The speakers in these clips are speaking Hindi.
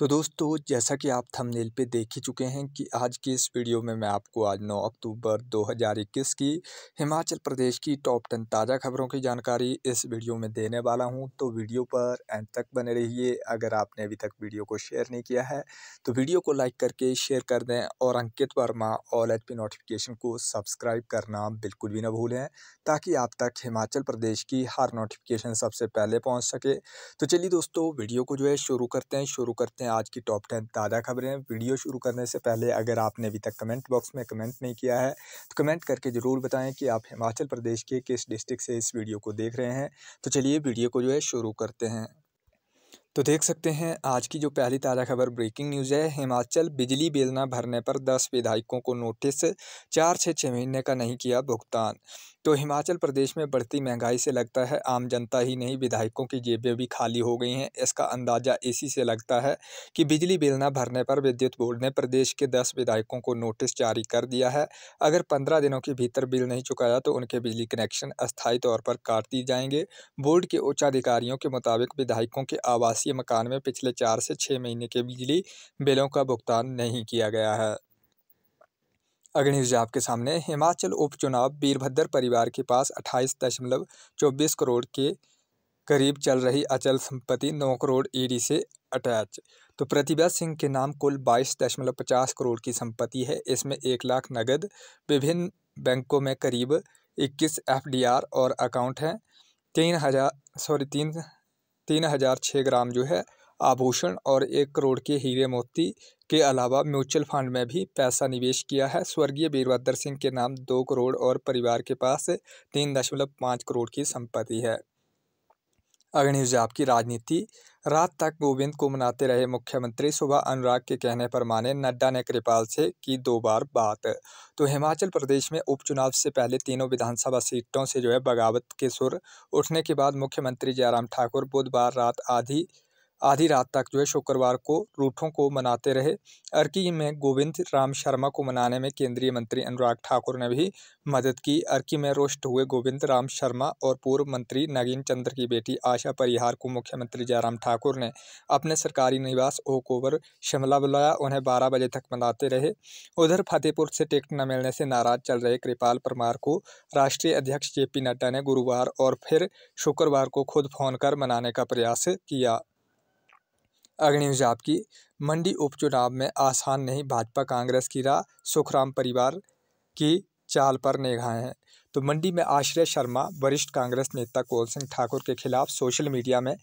तो दोस्तों जैसा कि आप थंबनेल पे देख ही चुके हैं कि आज की इस वीडियो में मैं आपको आज 9 अक्टूबर 2021 की हिमाचल प्रदेश की टॉप टेन ताज़ा खबरों की जानकारी इस वीडियो में देने वाला हूं तो वीडियो पर एंड तक बने रहिए अगर आपने अभी तक वीडियो को शेयर नहीं किया है तो वीडियो को लाइक करके शेयर कर दें और अंकित वर्मा ऑल एच नोटिफिकेशन को सब्सक्राइब करना बिल्कुल भी ना भूलें ताकि आप तक हिमाचल प्रदेश की हर नोटिफिकेशन सबसे पहले पहुँच सके तो चलिए दोस्तों वीडियो को जो है शुरू करते हैं शुरू करते हैं हैं आज की टॉप टेन ताज़ा खबरें वीडियो शुरू करने से पहले अगर आपने अभी तक कमेंट बॉक्स में कमेंट नहीं किया है तो कमेंट करके ज़रूर बताएं कि आप हिमाचल प्रदेश के किस डिस्ट्रिक्ट से इस वीडियो को देख रहे हैं तो चलिए वीडियो को जो है शुरू करते हैं तो देख सकते हैं आज की जो पहली ताज़ा खबर ब्रेकिंग न्यूज़ है हिमाचल बिजली बिल न भरने पर दस विधायकों को नोटिस चार छः छः महीने का नहीं किया भुगतान तो हिमाचल प्रदेश में बढ़ती महंगाई से लगता है आम जनता ही नहीं विधायकों की जेबें भी खाली हो गई हैं इसका अंदाजा इसी से लगता है कि बिजली बिल न भरने पर विद्युत बोर्ड ने प्रदेश के दस विधायकों को नोटिस जारी कर दिया है अगर पंद्रह दिनों के भीतर बिल नहीं चुकाया तो उनके बिजली कनेक्शन अस्थायी तौर पर काट दिए जाएंगे बोर्ड के उच्चाधिकारियों के मुताबिक विधायकों के आवासीय मकान में पिछले चार से छः महीने के बिजली बिलों का भुगतान नहीं किया गया है अग्निव्यूज आपके सामने हिमाचल उपचुनाव वीरभद्र परिवार के पास अट्ठाईस दशमलव चौबीस करोड़ के करीब चल रही अचल संपत्ति नौ करोड़ ईडी से अटैच तो प्रतिभा सिंह के नाम कुल बाईस दशमलव पचास करोड़ की संपत्ति है इसमें एक लाख नगद विभिन्न बैंकों में करीब इक्कीस एफ और अकाउंट हैं तीन हज़ार सॉरी तीन तीन हज़ार छः ग्राम जो है आभूषण और एक करोड़ के हीरे मोती के अलावा म्यूचुअल फंड में भी पैसा निवेश किया है स्वर्गीय वीरभद्र सिंह के नाम दो करोड़ और परिवार के पास तीन दशमलव पाँच करोड़ की संपत्ति है अग्निज आपकी राजनीति रात तक गोविंद को मनाते रहे मुख्यमंत्री सुबह अनुराग के कहने पर माने नड्डा ने कृपाल से की दो बार बात तो हिमाचल प्रदेश में उपचुनाव से पहले तीनों विधानसभा सीटों से जो है बगावत के सुर उठने के बाद मुख्यमंत्री जयराम ठाकुर बुधवार रात आधी आधी रात तक जो है शुक्रवार को रूठों को मनाते रहे अर्की में गोविंद राम शर्मा को मनाने में केंद्रीय मंत्री अनुराग ठाकुर ने भी मदद की अर्की में रोष्ट हुए गोविंद राम शर्मा और पूर्व मंत्री नगीन चंद्र की बेटी आशा परिहार को मुख्यमंत्री जयराम ठाकुर ने अपने सरकारी निवास ओवर शिमला बुलाया उन्हें बारह बजे तक मनाते रहे उधर फतेहपुर से टिकट न मिलने से नाराज चल रहे कृपाल परमार को राष्ट्रीय अध्यक्ष जे पी नड्डा ने गुरुवार और फिर शुक्रवार को खुद फोन कर मनाने का प्रयास किया अग्निवेश की मंडी उपचुनाव में आसान नहीं भाजपा कांग्रेस की राह सुखराम परिवार की चाल पर निगाहें हैं तो मंडी में आश्रय शर्मा वरिष्ठ कांग्रेस नेता कोल सिंह ठाकुर के खिलाफ सोशल मीडिया में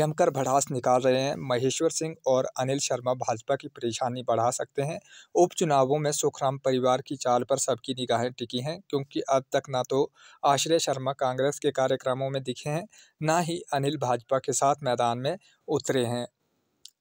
जमकर भड़ास निकाल रहे हैं महेश्वर सिंह और अनिल शर्मा भाजपा की परेशानी बढ़ा सकते हैं उपचुनावों में सुखराम परिवार की चाल पर सबकी निगाहें टिकी हैं क्योंकि अब तक ना तो आश्रय शर्मा कांग्रेस के कार्यक्रमों में दिखे हैं ना ही अनिल भाजपा के साथ मैदान में उतरे हैं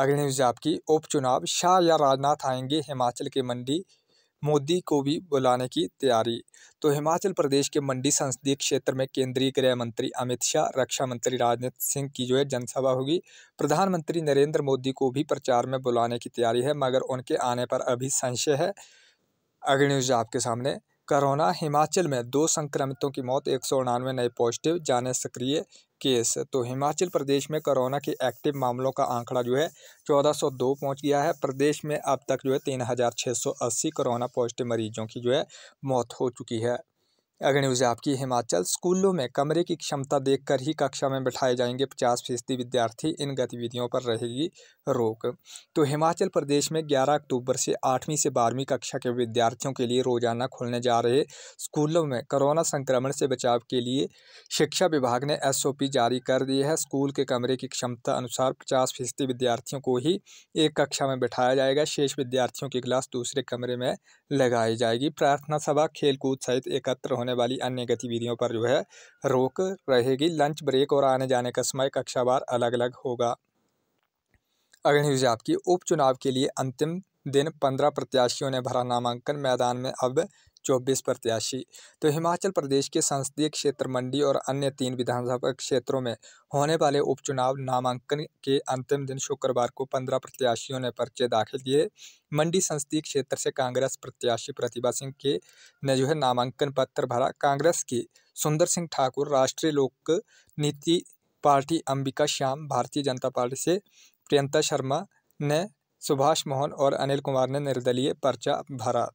अग्रणी न्यूज़ आपकी उपचुनाव शाह या राजनाथ आएंगे हिमाचल के मंडी मोदी को भी बुलाने की तैयारी तो हिमाचल प्रदेश के मंडी संसदीय क्षेत्र में केंद्रीय गृह मंत्री अमित शाह रक्षा मंत्री राजनाथ सिंह की जो है जनसभा होगी प्रधानमंत्री नरेंद्र मोदी को भी प्रचार में बुलाने की तैयारी है मगर उनके आने पर अभी संशय है अग्रणी न्यूज़ आपके सामने कोरोना हिमाचल में दो संक्रमितों की मौत एक सौ उनानवे नए पॉजिटिव जाने सक्रिय केस तो हिमाचल प्रदेश में कोरोना के एक्टिव मामलों का आंकड़ा जो है चौदह सौ दो पहुँच गया है प्रदेश में अब तक जो है तीन हज़ार छः सौ अस्सी कोरोना पॉजिटिव मरीजों की जो है मौत हो चुकी है अगर न्यूज़ आपकी हिमाचल स्कूलों में कमरे की क्षमता देखकर ही कक्षा में बैठाए जाएंगे पचास फीसदी विद्यार्थी इन गतिविधियों पर रहेगी रोक तो हिमाचल प्रदेश में 11 अक्टूबर से आठवीं से बारहवीं कक्षा के विद्यार्थियों के लिए रोजाना खोलने जा रहे स्कूलों में कोरोना संक्रमण से बचाव के लिए शिक्षा विभाग ने एस जारी कर दी है स्कूल के कमरे की क्षमता अनुसार पचास फीसदी विद्यार्थियों को ही एक कक्षा में बैठाया जाएगा शेष विद्यार्थियों की क्लास दूसरे कमरे में लगाई जाएगी प्रार्थना सभा खेलकूद सहित एकत्र होने होने वाली अन्य गतिविधियों पर जो है रोक रहेगी लंच ब्रेक और आने जाने का समय कक्षावार अलग अलग होगा अगर न्यूज आपकी उपचुनाव के लिए अंतिम दिन पंद्रह प्रत्याशियों ने भरा नामांकन मैदान में अब चौबीस प्रत्याशी तो हिमाचल प्रदेश के संसदीय क्षेत्र मंडी और अन्य तीन विधानसभा क्षेत्रों में होने वाले उपचुनाव नामांकन के अंतिम दिन शुक्रवार को पंद्रह प्रत्याशियों ने पर्चे दाखिल किए मंडी संसदीय क्षेत्र से कांग्रेस प्रत्याशी प्रतिभा सिंह के ने जो है नामांकन पत्र भरा कांग्रेस की सुंदर सिंह ठाकुर राष्ट्रीय लोक नीति पार्टी अंबिका श्याम भारतीय जनता पार्टी से प्रियंका शर्मा ने सुभाष मोहन और अनिल कुमार ने निर्दलीय पर्चा भरा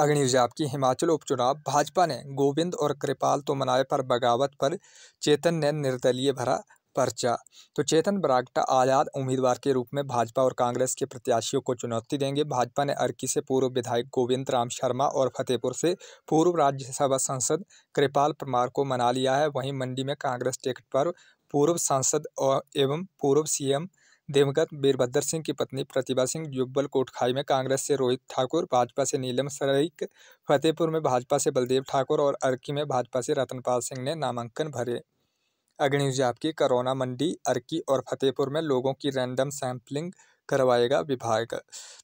अग्निज आपकी हिमाचल उपचुनाव भाजपा ने गोविंद और कृपाल तो मनाए पर बगावत पर चेतन ने निर्दलीय भरा पर्चा तो चेतन बरागटा आज़ाद उम्मीदवार के रूप में भाजपा और कांग्रेस के प्रत्याशियों को चुनौती देंगे भाजपा ने अर्की से पूर्व विधायक गोविंद राम शर्मा और फतेहपुर से पूर्व राज्यसभा सांसद कृपाल परमार को मना लिया है वहीं मंडी में कांग्रेस टिकट पर पूर्व सांसद एवं पूर्व सीएम दिवंगत वीरभद्र सिंह की पत्नी प्रतिभा सिंह जुब्बल कोटखाई में कांग्रेस से रोहित ठाकुर भाजपा से नीलम सराइक फतेहपुर में भाजपा से बलदेव ठाकुर और अर्की में भाजपा से रतनपाल सिंह ने नामांकन भरे अग्निजाप की कोरोना मंडी अर्की और फतेहपुर में लोगों की रैंडम सैंपलिंग करवाएगा विभाग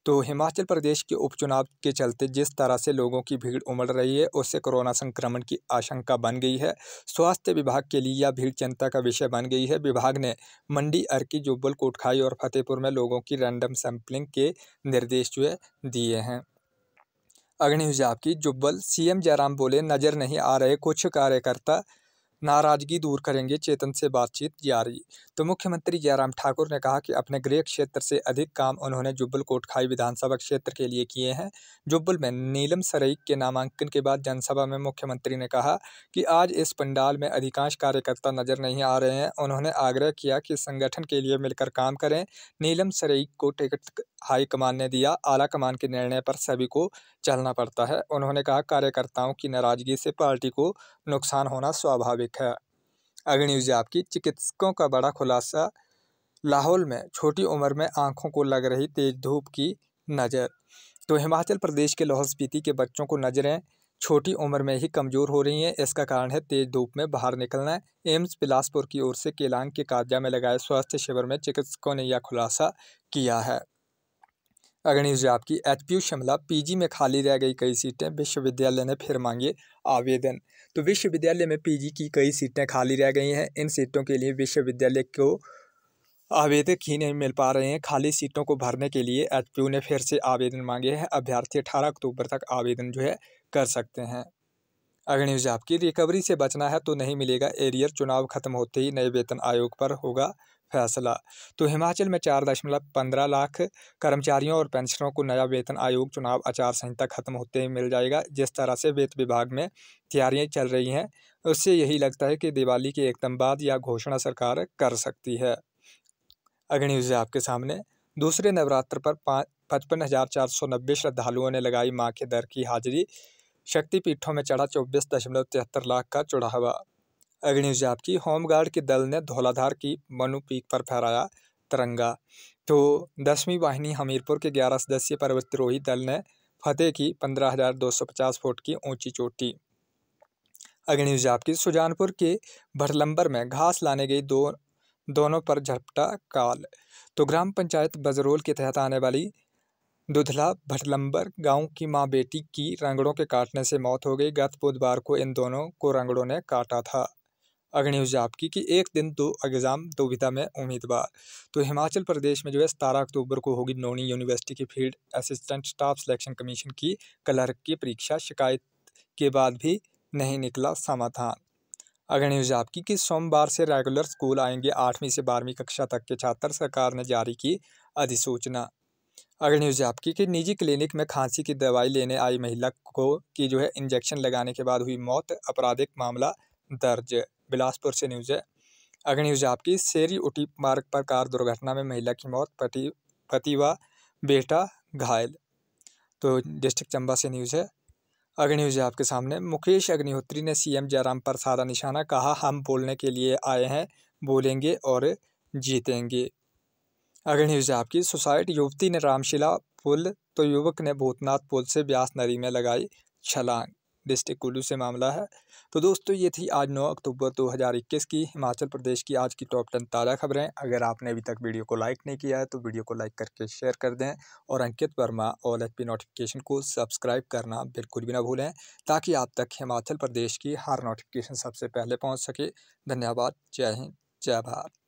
तो हिमाचल प्रदेश के उपचुनाव के चलते जिस तरह से लोगों की भीड़ उमड़ रही है उससे कोरोना संक्रमण की आशंका बन गई है स्वास्थ्य विभाग के लिए यह भीड़ चिंता का विषय बन गई है विभाग ने मंडी अर्की जुब्बल कोटखाई और फतेहपुर में लोगों की रैंडम सैंपलिंग के निर्देश जो है दिए हैं अग्निहुजाब की जुब्बल सीएम जयराम बोले नज़र नहीं आ रहे कुछ कार्यकर्ता नाराजगी दूर करेंगे चेतन से बातचीत जारी तो मुख्यमंत्री जयराम ठाकुर ने कहा कि अपने गृह क्षेत्र से अधिक काम उन्होंने जुब्बल कोटखाई विधानसभा क्षेत्र के लिए किए हैं जुब्बल में नीलम सरईक के नामांकन के बाद जनसभा में मुख्यमंत्री ने कहा कि आज इस पंडाल में अधिकांश कार्यकर्ता नजर नहीं आ रहे हैं उन्होंने आग्रह किया कि संगठन के लिए मिलकर काम करें नीलम सरईक को टिकट हाईकमान ने दिया आला कमान के निर्णय पर सभी को चलना पड़ता है उन्होंने कहा कार्यकर्ताओं की नाराजगी से पार्टी को नुकसान होना स्वाभाविक रेखा अगली न्यूज आपकी चिकित्सकों का बड़ा खुलासा लाहौल में छोटी उम्र में आंखों को लग रही तेज धूप की नज़र तो हिमाचल प्रदेश के लाहौल स्पीति के बच्चों को नज़रें छोटी उम्र में ही कमज़ोर हो रही हैं इसका कारण है तेज़ धूप में बाहर निकलना एम्स बिलासपुर की ओर से केलांग के काजा में लगाए स्वास्थ्य शिविर में चिकित्सकों ने यह खुलासा किया है अग्निश जाप की एच पी शिमला पीजी में खाली रह गई कई सीटें विश्वविद्यालय ने फिर मांगे आवेदन तो विश्वविद्यालय में पीजी की कई सीटें खाली रह गई हैं इन सीटों के लिए विश्वविद्यालय को आवेदक ही नहीं मिल पा रहे हैं खाली सीटों को भरने के लिए एच ने फिर से आवेदन मांगे हैं अभ्यर्थी अठारह अक्टूबर तक आवेदन जो है कर सकते हैं अग्निश आपकी रिकवरी से बचना है तो नहीं मिलेगा एरियर चुनाव खत्म होते ही नए वेतन आयोग पर होगा फैसला तो हिमाचल में चार दशमलव पंद्रह लाख कर्मचारियों और पेंशनरों को नया वेतन आयोग चुनाव आचार संहिता खत्म होते ही मिल जाएगा जिस तरह से वित्त विभाग में तैयारियां चल रही हैं उससे यही लगता है कि दिवाली के एकदम बाद यह घोषणा सरकार कर सकती है अगली न्यूज़ आपके सामने दूसरे नवरात्र पर पाँच पचपन हज़ार चार सौ नब्बे श्रद्धालुओं ने लगाई माँ के दर की हाजिरी शक्तिपीठों में चढ़ा चौबीस दशमलव तिहत्तर लाख का चढ़ावा अग्निजाप की होमगार्ड के दल ने धौलाधार की मनु पीक पर फहराया तिरंगा तो दसवीं वाहिनी हमीरपुर के ग्यारह सदस्यीय पर्वतरोही दल ने फतेह की पंद्रह हजार दो सौ पचास फुट की ऊंची चोटी अग्निजाप की सुजानपुर के भरलंबर में घास लाने गई दो दोनों पर झपटा काल तो ग्राम पंचायत बजरोल के तहत आने वाली दुधला भटलम्बर गांव की मां बेटी की रंगड़ों के काटने से मौत हो गई गत बुधवार को इन दोनों को रंगड़ों ने काटा था अग्नि ऊर्जा आपकी कि एक दिन दो तो एग्ज़ाम दुविधा में उम्मीदवार तो हिमाचल प्रदेश में जो है सतारह अक्टूबर को होगी नौनी यूनिवर्सिटी की field assistant staff selection commission की क्लर्क की परीक्षा शिकायत के बाद भी नहीं निकला समाधान अग्नि ऊर्जा आपकी कि सोमवार से रेगुलर स्कूल आएंगे आठवीं से बारहवीं कक्षा तक के छात्र सरकार ने जारी की अधिसूचना अग्नि ऊर्जा आपकी कि निजी क्लिनिक में खांसी की दवाई लेने आई महिला को की जो है इंजेक्शन लगाने के बाद हुई मौत आपराधिक मामला दर्ज बिलासपुर से न्यूज़ है अगली न्यूज़ है आपकी शेरी उटी मार्ग पर कार दुर्घटना में महिला की मौत पति पति व बेटा घायल तो डिस्ट्रिक्ट चंबा से न्यूज़ है अग्नि न्यूज आपके सामने मुकेश अग्निहोत्री ने सीएम जयराम पर साधा निशाना कहा हम बोलने के लिए आए हैं बोलेंगे और जीतेंगे अग्नि न्यूज आपकी सुसाइड युवती ने रामशिला पुल तो युवक ने भूतनाथ पुल से ब्यास नदी में लगाई छलांग डिस्ट्रिक्ट कुल्लू से मामला है तो दोस्तों ये थी आज 9 अक्टूबर 2021 की हिमाचल प्रदेश की आज की टॉप टेन ताज़ा खबरें अगर आपने अभी तक वीडियो को लाइक नहीं किया है तो वीडियो को लाइक करके शेयर कर दें और अंकित वर्मा ऑल एच नोटिफिकेशन को सब्सक्राइब करना बिल्कुल भी ना भूलें ताकि आप तक हिमाचल प्रदेश की हर नोटिफिकेशन सबसे पहले पहुँच सके धन्यवाद जय हिंद जय भारत